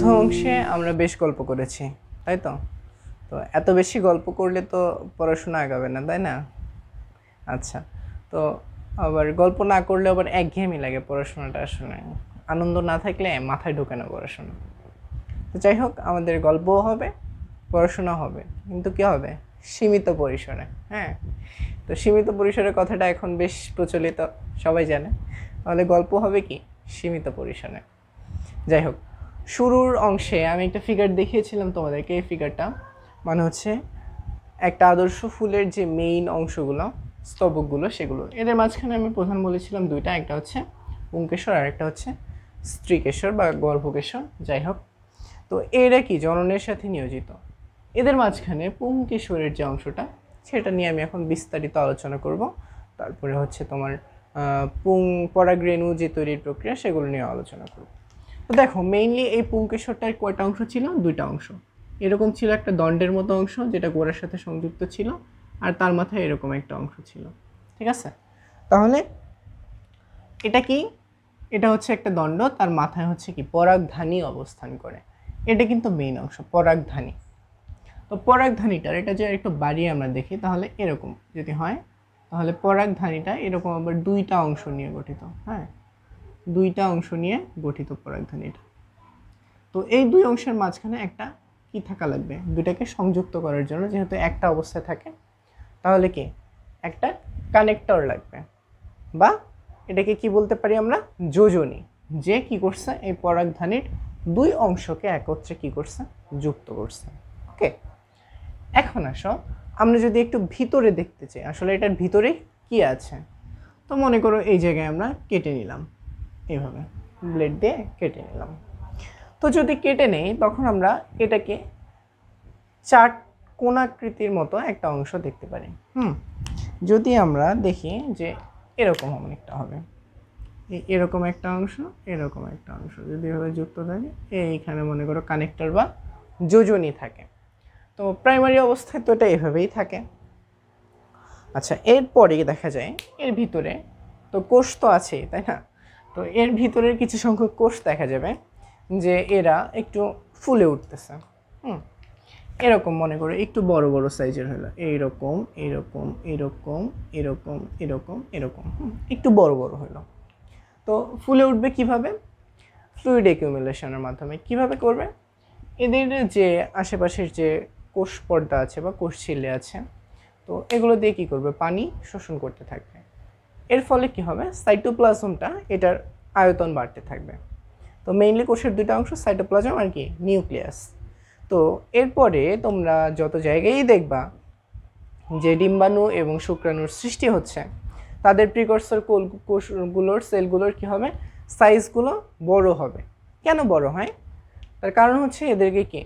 প্রথম অংশে আমরা বেশ গল্প করেছি তাই তো তো এত বেশি গল্প করলে তো পড়াশোনা আগাবে না তাই না আচ্ছা তো আবার গল্প না করলে আবার একঘেয়েমি লাগে পড়াশোনাটা আসলে আনন্দ না থাকলে মাথায় ঢোকে না পড়াশোনা তো যাই হোক আমাদের গল্পও হবে পড়াশোনা হবে কিন্তু কী হবে সীমিত পরিসরে হ্যাঁ তো সীমিত পরিসরের কথাটা এখন বেশ প্রচলিত সবাই জানে তাহলে গল্প হবে কি সীমিত পরিসরে যাই হোক শুরুর অংশে আমি একটা ফিগার দেখিয়েছিলাম তোমাদেরকে এই ফিগারটা মানে হচ্ছে একটা আদর্শ ফুলের যে মেইন অংশগুলো স্তবকগুলো সেগুলো এদের মাঝখানে আমি প্রধান বলেছিলাম দুইটা একটা হচ্ছে পুঙ্কেশ্বর আর একটা হচ্ছে স্ত্রীকেশ্বর বা গর্ভকেশ্বর যাই হোক তো এরা কি জননের সাথে নিয়োজিত এদের মাঝখানে পুঙ্কেশ্বরের যে অংশটা সেটা নিয়ে আমি এখন বিস্তারিত আলোচনা করব তারপরে হচ্ছে তোমার পুং পরাগ্রেণু যে তৈরির প্রক্রিয়া সেগুলো নিয়ে আলোচনা করব তো দেখো মেইনলি এই পুঙ্কেশ্বরটার কয়টা অংশ ছিল দুইটা অংশ এরকম ছিল একটা দণ্ডের মতো অংশ যেটা গোড়ার সাথে সংযুক্ত ছিল আর তার মাথায় এরকম একটা অংশ ছিল ঠিক আছে তাহলে এটা কি এটা হচ্ছে একটা দণ্ড তার মাথায় হচ্ছে কি পরাগধানী অবস্থান করে এটা কিন্তু মেইন অংশ পরাগধানী তো পরাগধানীটার এটা যে একটু বাড়িয়ে আমরা দেখি তাহলে এরকম যদি হয় তাহলে পরাগধানীটা এরকম আবার দুইটা অংশ নিয়ে গঠিত হ্যাঁ দুইটা অংশ নিয়ে গঠিত পরাগধানীটা তো এই দুই অংশের মাঝখানে একটা কি থাকা লাগবে দুটাকে সংযুক্ত করার জন্য যেহেতু একটা অবস্থায় থাকে তাহলে কি একটা কানেক্টর লাগবে বা এটাকে কি বলতে পারি আমরা যোজনী যে কি করছে এই পরাগধানীর দুই অংশকে একত্রে কি করছে যুক্ত করছে ওকে এখন আসো আমরা যদি একটু ভিতরে দেখতে চাই আসলে এটার ভিতরে কি আছে তো মনে করো এই জায়গায় আমরা কেটে নিলাম এইভাবে ব্লেড দিয়ে কেটে নিলাম তো যদি কেটে নেই তখন আমরা এটাকে চার কোনাকৃতির মতো একটা অংশ দেখতে পারি হুম যদি আমরা দেখি যে এরকম অনেকটা হবে এরকম একটা অংশ এরকম একটা অংশ যদি এভাবে যুক্ত থাকে এইখানে মনে করো কানেক্টর বা যোজনই থাকে তো প্রাইমারি অবস্থায় তো এটা এভাবেই থাকে আচ্ছা এরপরে দেখা যায় এর ভিতরে তো কোষ তো আছে তাই না তো এর ভিতরের কিছু সংখ্যক কোষ দেখা যাবে যে এরা একটু ফুলে উঠতেছে হুম এরকম মনে করো একটু বড় বড় সাইজের হলো এইরকম এরকম এরকম এরকম এরকম এরকম একটু বড় বড় হলো তো ফুলে উঠবে কিভাবে ফ্লুইড একিউমুলেশনের মাধ্যমে কিভাবে করবে এদের যে আশেপাশের যে কোষ পর্দা আছে বা কোষ ছিলে আছে তো এগুলো দিয়ে কী করবে পানি শোষণ করতে থাকবে এর ফলে কি হবে সাইটোপ্লাজমটা এটার আয়তন বাড়তে থাকবে তো মেইনলি কোষের দুটো অংশ সাইটোপ্লাজম আর কি নিউক্লিয়াস তো এরপরে তোমরা যত জায়গায়ই দেখবা যে ডিম্বাণু এবং শুক্রাণুর সৃষ্টি হচ্ছে তাদের প্রিকর্সর কোষগুলোর সেলগুলোর কি হবে সাইজগুলো বড় হবে কেন বড় হয় তার কারণ হচ্ছে এদেরকে কি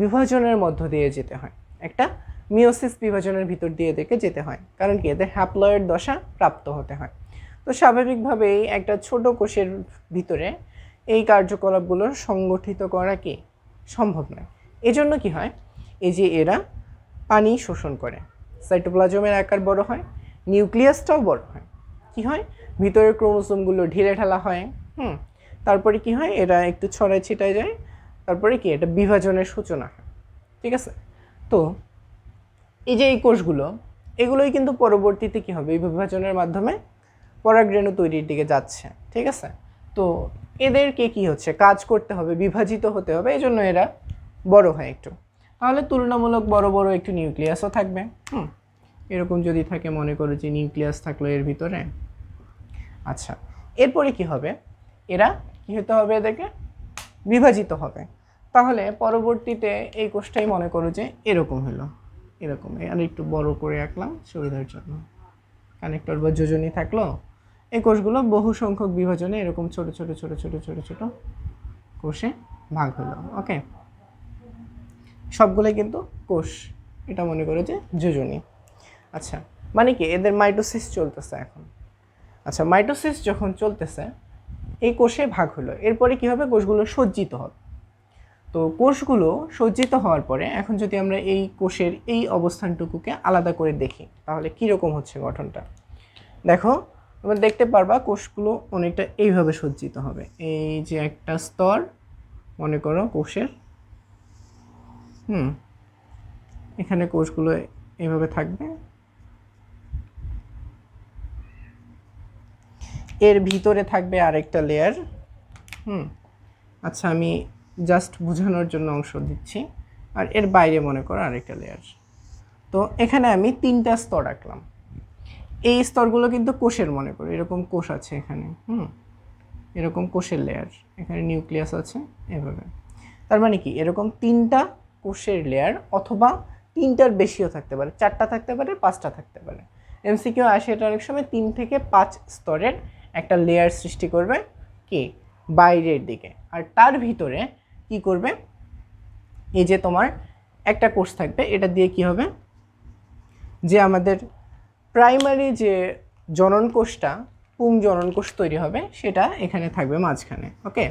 বিভাজনের মধ্য দিয়ে যেতে হয় একটা মিওসিস বিভাজনের ভিতর দিয়ে দেখে যেতে হয় কারণ কি এদের হ্যাপ্লয়েড দশা প্রাপ্ত হতে হয় তো স্বাভাবিকভাবেই একটা ছোট কোষের ভিতরে এই কার্যকলাপগুলো সংগঠিত করা কি সম্ভব নয় এজন্য কি হয় এই যে এরা পানি শোষণ করে সাইটোপ্লাজমের আকার বড় হয় নিউক্লিয়াসটাও বড় হয় কি হয় ভিতরের ক্রোমোসোমগুলো ঢিলে ঢালা হয় হুম তারপরে কি হয় এরা একটু ছড়ায় ছিটায় যায় তারপরে কি এটা বিভাজনের সূচনা হয় ঠিক আছে তো এই যে এই কোষগুলো এগুলোই কিন্তু পরবর্তীতে কী হবে এই বিভাজনের মাধ্যমে পরাগরেণু তৈরির দিকে যাচ্ছে ঠিক আছে তো এদেরকে কি হচ্ছে কাজ করতে হবে বিভাজিত হতে হবে এই জন্য এরা বড় হয় একটু তাহলে তুলনামূলক বড় বড় একটু নিউক্লিয়াসও থাকবে হুম এরকম যদি থাকে মনে করো যে নিউক্লিয়াস থাকলো এর ভিতরে আচ্ছা এরপরে কি হবে এরা কী হতে হবে এদেরকে বিভাজিত হবে তাহলে পরবর্তীতে এই কোষটাই মনে করো যে এরকম হলো এরকম আর একটু বড় করে আঁকলাম সুবিধার জন্য কানেক্টর বা যোজনী থাকলো এই কোষগুলো বহু সংখ্যক বিভাজনে এরকম ছোট ছোট ছোট ছোট ছোট ছোট কোষে ভাগ হলো ওকে সবগুলোই কিন্তু কোষ এটা মনে করো যে যোজনী আচ্ছা মানে কি এদের মাইটোসিস চলতেছে এখন আচ্ছা মাইটোসিস যখন চলতেছে এই কোষে ভাগ হলো এরপরে কীভাবে কোষগুলো সজ্জিত হবে তো কোষগুলো সজ্জিত হওয়ার পরে এখন যদি আমরা এই কোষের এই অবস্থানটুকুকে আলাদা করে দেখি তাহলে কীরকম হচ্ছে গঠনটা দেখো তোমরা দেখতে পারবা কোষগুলো অনেকটা এইভাবে সজ্জিত হবে এই যে একটা স্তর মনে করো কোষের হুম এখানে কোষগুলো এইভাবে থাকবে এর ভিতরে থাকবে আরেকটা লেয়ার হুম আচ্ছা আমি জাস্ট বোঝানোর জন্য অংশ দিচ্ছি আর এর বাইরে মনে করো আরেকটা লেয়ার তো এখানে আমি তিনটা স্তর আঁকলাম এই স্তরগুলো কিন্তু কোষের মনে করো এরকম কোষ আছে এখানে হুম এরকম কোষের লেয়ার এখানে নিউক্লিয়াস আছে এভাবে তার মানে কি এরকম তিনটা কোষের লেয়ার অথবা তিনটার বেশিও থাকতে পারে চারটা থাকতে পারে পাঁচটা থাকতে পারে এমসিকিউ আসে এটা অনেক সময় তিন থেকে পাঁচ স্তরের একটা লেয়ার সৃষ্টি করবে কে বাইরের দিকে আর তার ভিতরে কি করবে এই যে তোমার একটা কোর্স থাকবে এটা দিয়ে কি হবে যে আমাদের প্রাইমারি যে জনন কোষটা পুং জনন কোষ তৈরি হবে সেটা এখানে থাকবে মাঝখানে ওকে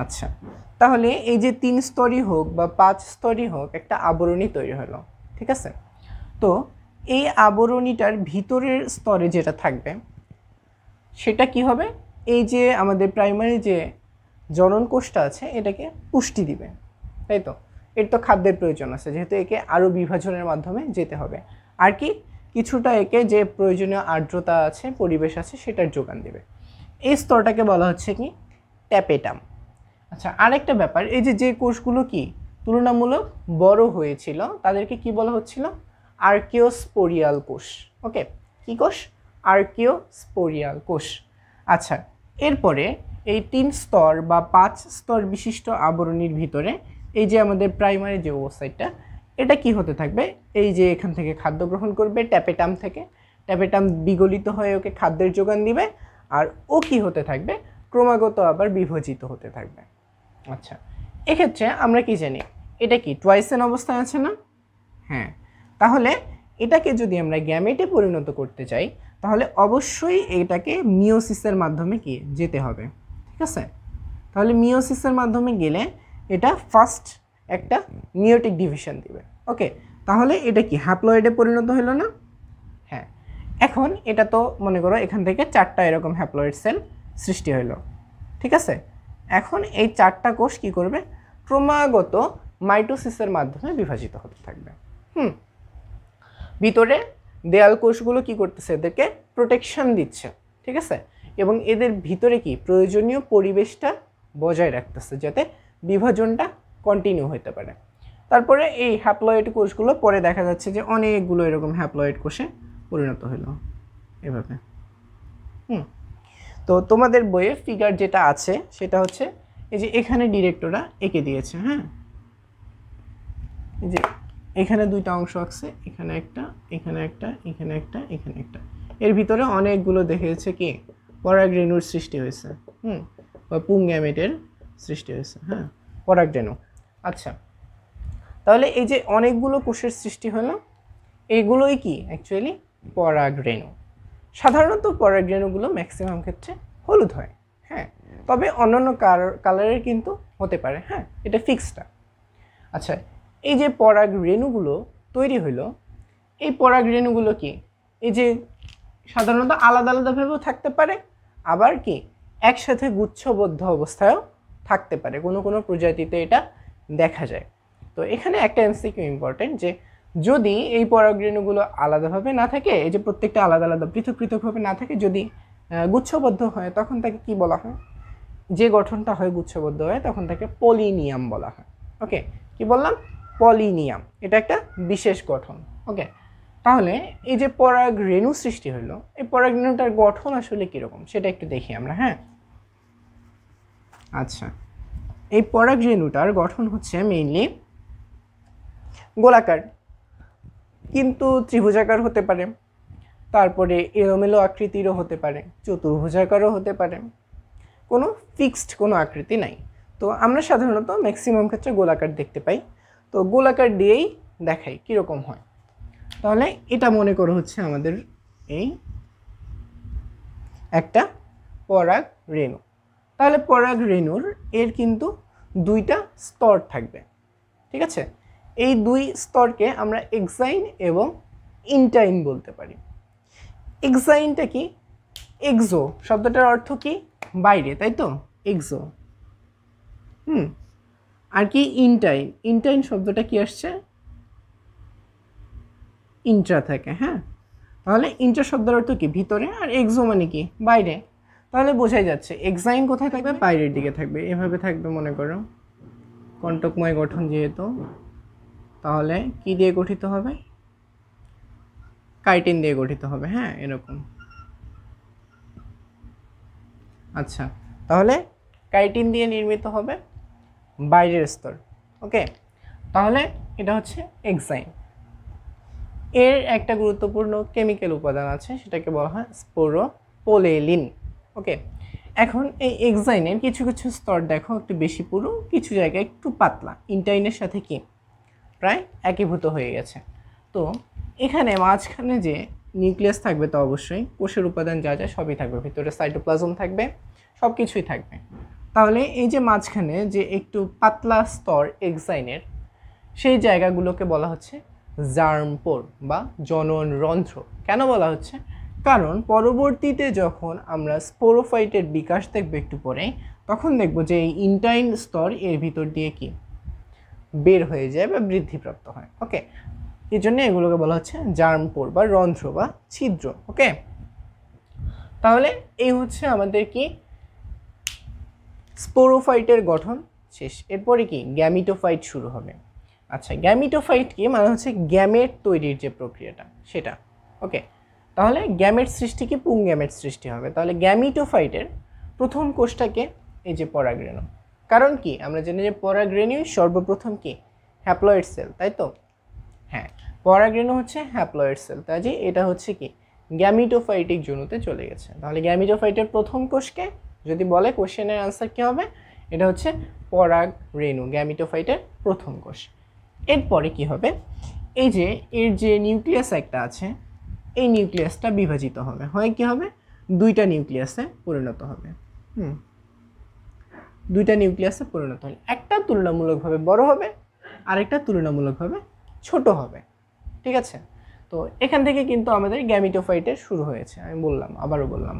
আচ্ছা তাহলে এই যে তিন স্তরই হোক বা পাঁচ স্তরই হোক একটা আবরণী তৈরি হলো ঠিক আছে তো এই আবরণীটার ভিতরের স্তরে যেটা থাকবে সেটা কি হবে এই যে আমাদের প্রাইমারি যে জনন কোষটা আছে এটাকে পুষ্টি দিবে তাই তো এর তো খাদ্যের প্রয়োজন আছে যেহেতু একে আরও বিভাজনের মাধ্যমে যেতে হবে আর কি কিছুটা একে যে প্রয়োজনীয় আর্দ্রতা আছে পরিবেশ আছে সেটার যোগান দেবে এই স্তরটাকে বলা হচ্ছে কি ট্যাপেটাম আচ্ছা আরেকটা ব্যাপার এই যে যে কোষগুলো কি তুলনামূলক বড় হয়েছিল তাদেরকে কি বলা হচ্ছিল আর্কিওস্পোরিয়াল কোষ ওকে কি কোষ আর্কিওস্পোরিয়াল কোষ আচ্ছা এরপরে এই তিন স্তর বা পাঁচ স্তর বিশিষ্ট আবরণীর ভিতরে এই যে আমাদের প্রাইমারি যে ওয়েবসাইটটা এটা কি হতে থাকবে এই যে এখান থেকে খাদ্য গ্রহণ করবে ট্যাপেটাম থেকে ট্যাপেটাম বিগলিত হয়ে ওকে খাদ্যের যোগান দিবে আর ও কি হতে থাকবে ক্রমাগত আবার বিভজিত হতে থাকবে আচ্ছা এক্ষেত্রে আমরা কি জানি এটা কি টোয়াইসেন অবস্থায় আছে না হ্যাঁ তাহলে এটাকে যদি আমরা গ্যামেটে পরিণত করতে চাই তাহলে অবশ্যই এটাকে মিওসিসের মাধ্যমে কি যেতে হবে ঠিক আছে তাহলে মিওসিসের মাধ্যমে গেলে এটা ফার্স্ট একটা মিওটিক ডিভিশন দিবে ওকে তাহলে এটা কি হ্যাপ্লয়েডে পরিণত হলো না হ্যাঁ এখন এটা তো মনে করো এখান থেকে চারটা এরকম হ্যাপ্লয়েড সেল সৃষ্টি হলো ঠিক আছে এখন এই চারটা কোষ কি করবে ক্রমাগত মাইটোসিসের মাধ্যমে বিভাজিত হতে থাকবে হুম ভিতরে দেয়াল কোষগুলো কি করতেছে এদেরকে প্রোটেকশন দিচ্ছে ঠিক আছে এবং এদের ভিতরে কি প্রয়োজনীয় পরিবেশটা বজায় রাখতেছে যাতে বিভাজনটা কন্টিনিউ হতে পারে তারপরে এই হ্যাপ্লয়েড কোষগুলো পরে দেখা যাচ্ছে যে অনেকগুলো এরকম হ্যাপ্লয়েড কোষে পরিণত হলো এভাবে হুম তো তোমাদের বইয়ে ফিগার যেটা আছে সেটা হচ্ছে এই যে এখানে ডিরেক্টরা এঁকে দিয়েছে হ্যাঁ এই যে এখানে দুইটা অংশ আছে এখানে একটা এখানে একটা এখানে একটা এখানে একটা এর ভিতরে অনেকগুলো দেখেছে কি পরাগ রেণুর সৃষ্টি হয়েছে হুম বা পুংগ্যামেটের সৃষ্টি হয়েছে হ্যাঁ পরাগ রেণু আচ্ছা তাহলে এই যে অনেকগুলো কোষের সৃষ্টি হলো এগুলোই কি অ্যাকচুয়ালি পরাগ রেণু সাধারণত পরাগ রেণুগুলো ম্যাক্সিমাম ক্ষেত্রে হলুদ হয় হ্যাঁ তবে অন্যান্য কালারের কিন্তু হতে পারে হ্যাঁ এটা ফিক্সটা আচ্ছা এই যে পরাগ রেণুগুলো তৈরি হইল এই পরাগ রেণুগুলো কি এই যে সাধারণত আলাদা আলাদাভাবেও থাকতে পারে আবার কি একসাথে গুচ্ছবদ্ধ অবস্থায়ও থাকতে পারে কোনো কোনো প্রজাতিতে এটা দেখা যায় তো এখানে একটা এমসিকিউ ইম্পর্টেন্ট যে যদি এই পরাগরেণুগুলো আলাদাভাবে না থাকে এই যে প্রত্যেকটা আলাদা আলাদা পৃথক পৃথকভাবে না থাকে যদি গুচ্ছবদ্ধ হয় তখন তাকে কি বলা হয় যে গঠনটা হয় গুচ্ছবদ্ধ হয় তখন তাকে পলিনিয়াম বলা হয় ওকে কি বললাম পলিনিয়াম এটা একটা বিশেষ গঠন ওকে তাহলে এই যে পরাগ রেণু সৃষ্টি হলো এই পরাগ রেণুটার গঠন আসলে কীরকম সেটা একটু দেখি আমরা হ্যাঁ আচ্ছা এই পরাগ রেণুটার গঠন হচ্ছে মেইনলি গোলাকার কিন্তু ত্রিভুজাকার হতে পারে তারপরে এলোমেলো আকৃতিরও হতে পারে চতুর্ভুজাকারও হতে পারে কোনো ফিক্সড কোনো আকৃতি নাই তো আমরা সাধারণত ম্যাক্সিমাম ক্ষেত্রে গোলাকার দেখতে পাই তো গোলাকার দিয়েই দেখাই কীরকম হয় তাহলে এটা মনে করো হচ্ছে আমাদের এই একটা পরাগ রেণু তাহলে পরাগ রেণুর এর কিন্তু দুইটা স্তর থাকবে ঠিক আছে এই দুই স্তরকে আমরা এক্সাইন এবং ইনটাইন বলতে পারি এক্সাইনটা কি এক্সো শব্দটার অর্থ কি বাইরে তাই তো এক্সো হুম আর কি ইনটাইন ইনটাইন শব্দটা কি আসছে ইন্ট্রা থাকে হ্যাঁ তাহলে ইন্ট্রা শব্দের অর্থ কি ভিতরে আর এক্সো মানে কি বাইরে তাহলে বোঝাই যাচ্ছে এক্সাইন কোথায় থাকবে বাইরের দিকে থাকবে এভাবে থাকবে মনে করো কণ্টকময় গঠন যেহেতু তাহলে কি দিয়ে গঠিত হবে কাইটিন দিয়ে গঠিত হবে হ্যাঁ এরকম আচ্ছা তাহলে কাইটিন দিয়ে নির্মিত হবে বাইরের স্তর ওকে তাহলে এটা হচ্ছে এক্সাইন এর একটা গুরুত্বপূর্ণ কেমিক্যাল উপাদান আছে সেটাকে বলা হয় স্পোরোপোলেলিন ওকে এখন এই এক্সাইনের কিছু কিছু স্তর দেখো একটু বেশি পুরো কিছু জায়গায় একটু পাতলা ইন্টাইনের সাথে কি প্রায় একীভূত হয়ে গেছে তো এখানে মাঝখানে যে নিউক্লিয়াস থাকবে তো অবশ্যই কোষের উপাদান যা যা সবই থাকবে ভিতরে সাইটোপ্লাজম থাকবে সব কিছুই থাকবে তাহলে এই যে মাঝখানে যে একটু পাতলা স্তর এক্সাইনের সেই জায়গাগুলোকে বলা হচ্ছে জার্মপোর বা জনন রন্ধ্র কেন বলা হচ্ছে কারণ পরবর্তীতে যখন আমরা স্পোরোফাইটের বিকাশ দেখব একটু পরে তখন দেখব যে এই ইন্টাইন স্তর এর ভিতর দিয়ে কি বের হয়ে যায় বা বৃদ্ধিপ্রাপ্ত হয় ওকে এই জন্য এগুলোকে বলা হচ্ছে জার্মপোর বা রন্ধ্র বা ছিদ্র ওকে তাহলে এই হচ্ছে আমাদের কি স্পোরোফাইটের গঠন শেষ এরপরে কি গ্যামিটোফাইট শুরু হবে আচ্ছা গ্যামিটোফাইট কি মানে হচ্ছে গ্যামেট তৈরির যে প্রক্রিয়াটা সেটা ওকে তাহলে গ্যামেট সৃষ্টি কি পুং গ্যামেট সৃষ্টি হবে তাহলে গ্যামিটোফাইটের প্রথম কোষটাকে এই যে পরাগ্রেণু কারণ কি আমরা জানি যে পরাগ্রেণু সর্বপ্রথম কি হ্যাপ্লয়েড সেল তাই তো হ্যাঁ পরাগ্রেণু হচ্ছে হ্যাপ্লয়েড সেল তাই যে এটা হচ্ছে কি গ্যামিটোফাইটিক জনুতে চলে গেছে তাহলে গ্যামিটোফাইটের প্রথম কোষকে যদি বলে কোশ্চেনের আনসার কী হবে এটা হচ্ছে পরাগ রেণু গ্যামিটোফাইটের প্রথম কোষ এরপরে কি হবে এই যে এর যে নিউক্লিয়াস একটা আছে এই নিউক্লিয়াসটা বিভাজিত হবে হয় কি হবে দুইটা নিউক্লিয়াসে পরিণত হবে হুম দুইটা নিউক্লিয়াসে পরিণত হবে একটা তুলনামূলকভাবে বড় হবে আরেকটা তুলনামূলকভাবে ছোট হবে ঠিক আছে তো এখান থেকে কিন্তু আমাদের গ্যামিটোফাইটের শুরু হয়েছে আমি বললাম আবারও বললাম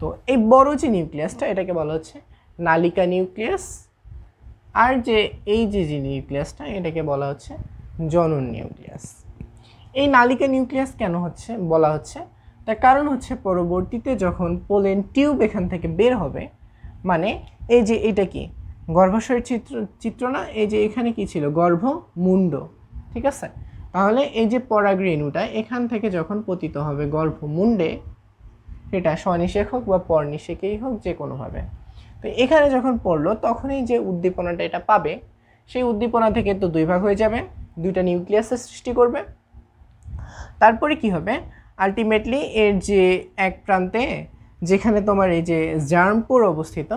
তো এই বড় যে নিউক্লিয়াসটা এটাকে বলা হচ্ছে নালিকা নিউক্লিয়াস আর যে এই যে যে নিউক্লিয়াসটা এটাকে বলা হচ্ছে জনন নিউক্লিয়াস এই নালিকা নিউক্লিয়াস কেন হচ্ছে বলা হচ্ছে তার কারণ হচ্ছে পরবর্তীতে যখন পোলেন টিউব এখান থেকে বের হবে মানে এই যে এটা কি গর্ভাশয়ের চিত্র চিত্র না এই যে এখানে কি ছিল গর্ভ মুন্ড ঠিক আছে তাহলে এই যে পরাগ্রেণুটা এখান থেকে যখন পতিত হবে গর্ভমুণ্ডে সেটা স্বনিষেক হোক বা পরনিষেকেই হোক যে কোনোভাবে তো এখানে যখন পড়লো তখনই যে উদ্দীপনাটা এটা পাবে সেই উদ্দীপনা থেকে তো দুই ভাগ হয়ে যাবে দুইটা নিউক্লিয়াসের সৃষ্টি করবে তারপরে কি হবে আলটিমেটলি এর যে এক প্রান্তে যেখানে তোমার এই যে জার্মপুর অবস্থিত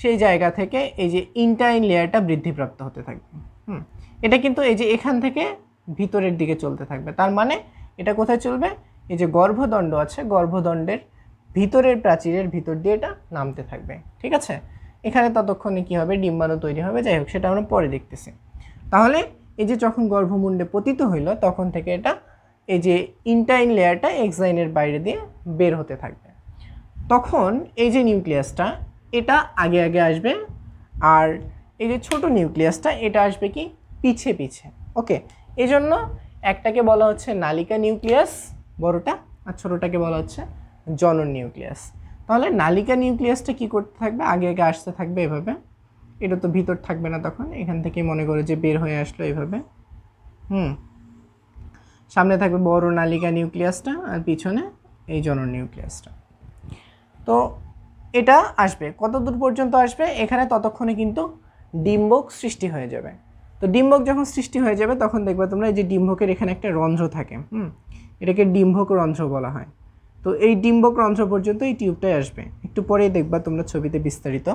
সেই জায়গা থেকে এই যে ইন্টাইন লেয়ারটা বৃদ্ধিপ্রাপ্ত হতে থাকবে হুম এটা কিন্তু এই যে এখান থেকে ভিতরের দিকে চলতে থাকবে তার মানে এটা কোথায় চলবে এই যে গর্ভদণ্ড আছে গর্ভদণ্ডের ভিতরের প্রাচীরের ভিতর দিয়ে এটা নামতে থাকবে ঠিক আছে এখানে ততক্ষণে কী হবে ডিম্বাণু তৈরি হবে যাই হোক সেটা আমরা পরে দেখতেছি তাহলে এই যে যখন গর্ভমুণ্ডে পতিত হইল তখন থেকে এটা এই যে ইনটাইন লেয়ারটা এক্সাইনের বাইরে দিয়ে বের হতে থাকবে তখন এই যে নিউক্লিয়াসটা এটা আগে আগে আসবে আর এই যে ছোট নিউক্লিয়াসটা এটা আসবে কি পিছে পিছে ওকে এজন্য একটাকে বলা হচ্ছে নালিকা নিউক্লিয়াস বড়টা আর ছোটোটাকে বলা হচ্ছে জনন নিউক্লিয়াস তাহলে নালিকা নিউক্লিয়াসটা কী করতে থাকবে আগে আগে আসতে থাকবে এভাবে এটা তো ভিতর থাকবে না তখন এখান থেকে মনে করে যে বের হয়ে আসলো এভাবে হুম সামনে থাকবে বড় নালিকা নিউক্লিয়াসটা আর পিছনে এই জনন নিউক্লিয়াসটা তো এটা আসবে কত দূর পর্যন্ত আসবে এখানে ততক্ষণে কিন্তু ডিম্বক সৃষ্টি হয়ে যাবে তো ডিম্বক যখন সৃষ্টি হয়ে যাবে তখন দেখবে তোমরা এই যে ডিম্বকের এখানে একটা রন্ধ্র থাকে হুম এটাকে ডিম্বক রন্ধ্র বলা হয় তো এই ডিম্বক রন্ধ্র পর্যন্ত এই টিউবটাই আসবে একটু পরেই দেখবা তোমরা ছবিতে বিস্তারিত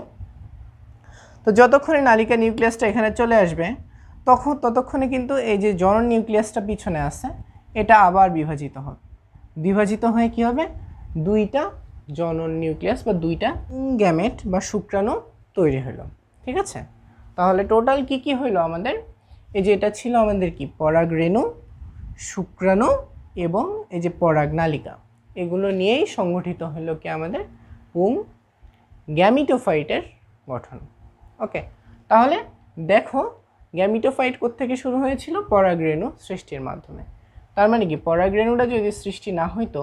তো যতক্ষণে নালিকা নিউক্লিয়াসটা এখানে চলে আসবে তখন ততক্ষণে কিন্তু এই যে জনন নিউক্লিয়াসটা পিছনে আসে এটা আবার বিভাজিত হবে বিভাজিত হয়ে কি হবে দুইটা জনন নিউক্লিয়াস বা দুইটা গ্যামেট বা শুক্রাণু তৈরি হলো ঠিক আছে তাহলে টোটাল কি কি হইলো আমাদের এই যে এটা ছিল আমাদের কি পরাগ রেণু শুক্রাণু এবং এই যে পরাগ নালিকা এগুলো নিয়েই সংগঠিত হলো কি আমাদের পুং গ্যামিটোফাইটের গঠন ওকে তাহলে দেখো গ্যামিটোফাইট থেকে শুরু হয়েছিল পরাগ্রেণু সৃষ্টির মাধ্যমে তার মানে কি পরাগ্রেণুটা যদি সৃষ্টি না হইতো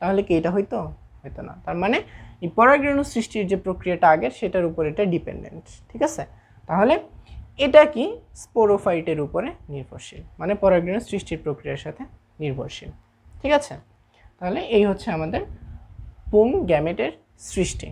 তাহলে কি এটা হইতো হইতো না তার মানে এই পরাগ্রেণু সৃষ্টির যে প্রক্রিয়াটা আগের সেটার উপর এটা ডিপেন্ডেন্ট ঠিক আছে তাহলে এটা কি স্পোরোফাইটের উপরে নির্ভরশীল মানে পরাগ্রেণু সৃষ্টির প্রক্রিয়ার সাথে নির্ভরশীল ঠিক আছে তাহলে এই হচ্ছে আমাদের পুং গ্যামেটের সৃষ্টি